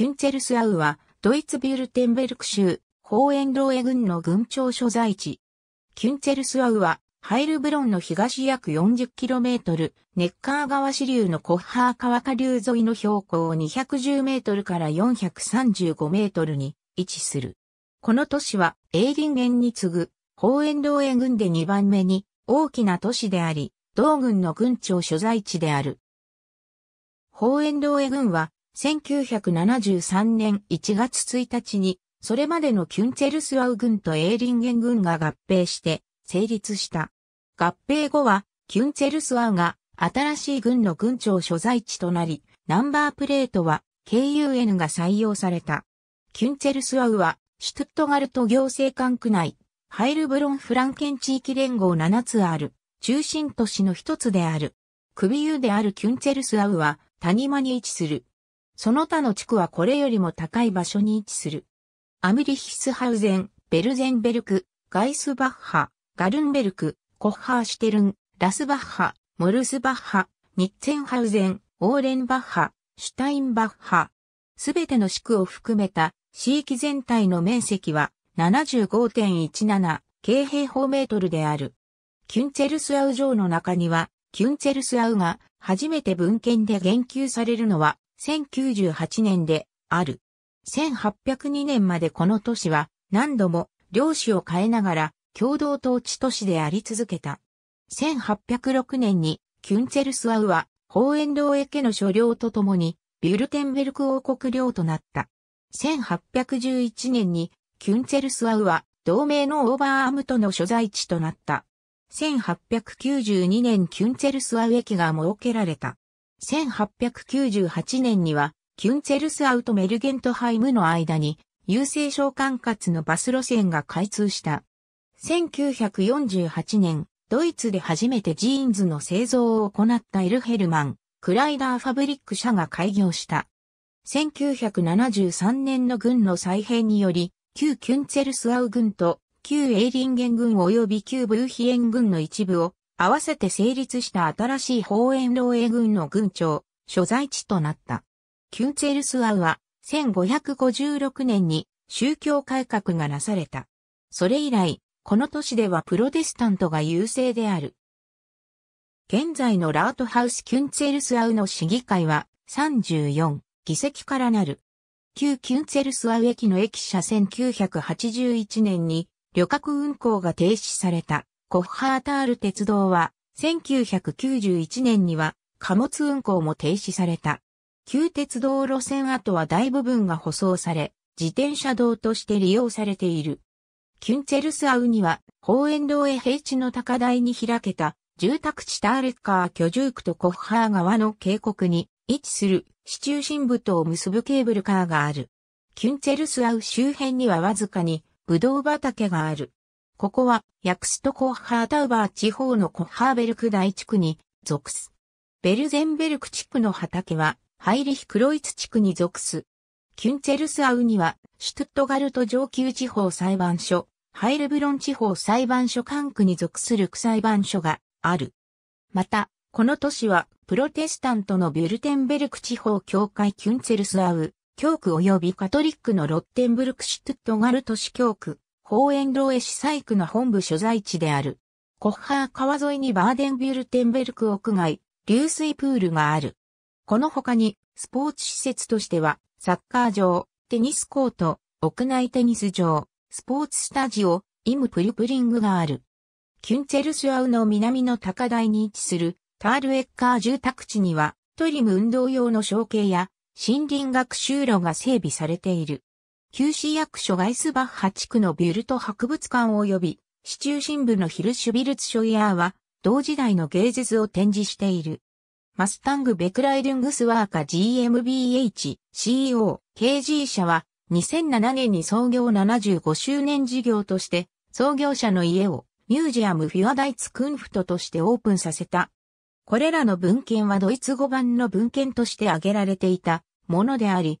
キュンツェルスアウは、ドイツビュルテンベルク州、ホーエンローエ軍の軍庁所在地。キュンツェルスアウは、ハイルブロンの東約 40km、ネッカー川支流のコッハー川下流沿いの標高 210m から 435m に位置する。この都市は、エーリンゲンに次ぐ、ホーエンローエ軍で2番目に大きな都市であり、同軍の軍庁所在地である。ホーエンローエは、1973年1月1日に、それまでのキュンツェルスワウ軍とエーリンゲン軍が合併して成立した。合併後は、キュンツェルスワウが新しい軍の軍長所在地となり、ナンバープレートは KUN が採用された。キュンツェルスワウは、シュトットガルト行政管区内、ハイルブロンフランケン地域連合7つある、中心都市の一つである。首湯であるキュンツェルスアウは谷間に位置するその他の地区はこれよりも高い場所に位置する。アムリヒスハウゼン、ベルゼンベルク、ガイスバッハ、ガルンベルク、コッハーシュテルン、ラスバッハ、モルスバッハ、ニッツェンハウゼン、オーレンバッハ、シュタインバッハ。すべての地区を含めた地域全体の面積は75.17京平方メートルである。キュンツェルスアウ城の中には、キュンツェルスアウが初めて文献で言及されるのは1098年である。1802年までこの都市は何度も領主を変えながら共同統治都市であり続けた。1806年にキュンツェルスアウはホーエンーエ家の所領とともにビュルテンベルク王国領となった。1811年にキュンツェルスアウは同盟のオーバーアムとの所在地となった。1892年キュンツェルスアウ駅が設けられた。1898年には、キュンツェルスアウトメルゲントハイムの間に、郵政省管轄のバス路線が開通した。1948年、ドイツで初めてジーンズの製造を行ったエルヘルマン、クライダーファブリック社が開業した。1973年の軍の再編により、旧キュンツェルスアウ軍と旧エーリンゲン軍及び旧ブーヒエン軍の一部を合わせて成立した新しい方円老洩軍の軍長、所在地となった。キュンツェルスアウは、1556年に宗教改革がなされた。それ以来、この都市ではプロテスタントが優勢である。現在のラートハウスキュンツェルスアウの市議会は34議席からなる。旧キュンツェルスアウ駅の駅舎1981年に旅客運行が停止された。コッハータール鉄道は、1991年には貨物運行も停止された。旧鉄道路線跡は大部分が舗装され、自転車道として利用されている。キュンツェルスアウには、公園道へ平地の高台に開けた、住宅地ターレッカー居住区とコッハー川の渓谷に位置する市中心部とを結ぶケーブルカーがある。キュンツェルスアウ周辺にはわずかにブドウ畑がある。ここは、ヤクストコッハータウバー地方のコッハーベルク大地区に属す。ベルゼンベルク地区の畑は、ハイリヒ・クロイツ地区に属す。キュンツェルスアウには、シュトゥットガルト上級地方裁判所、ハイルブロン地方裁判所管区に属する区裁判所がある。また、この都市は、プロテスタントのビュルテンベルク地方教会キュンツェルスアウ、教区及びカトリックのロッテンブルクシュトゥットガルト市教区、公園ロエ市西区の本部所在地である。コッハー川沿いにバーデンビュルテンベルク屋外、流水プールがある。この他に、スポーツ施設としては、サッカー場、テニスコート、屋内テニス場、スポーツスタジオ、イムプルプリングがある。キュンツェルスアウの南の高台に位置するタールエッカー住宅地にはトリム運動用の小径や森林学習路が整備されている。旧市役所ガイスバッハ地区のビュルト博物館及び、市中心部のヒルシュビルツショイヤーは、同時代の芸術を展示している。マスタング・ベクライルングスワーカ GmbH、CO、KG 社は、2007年に創業75周年事業として、創業者の家をミュージアムフィアダイツクンフトとしてオープンさせた。これらの文献はドイツ語版の文献として挙げられていたものであり、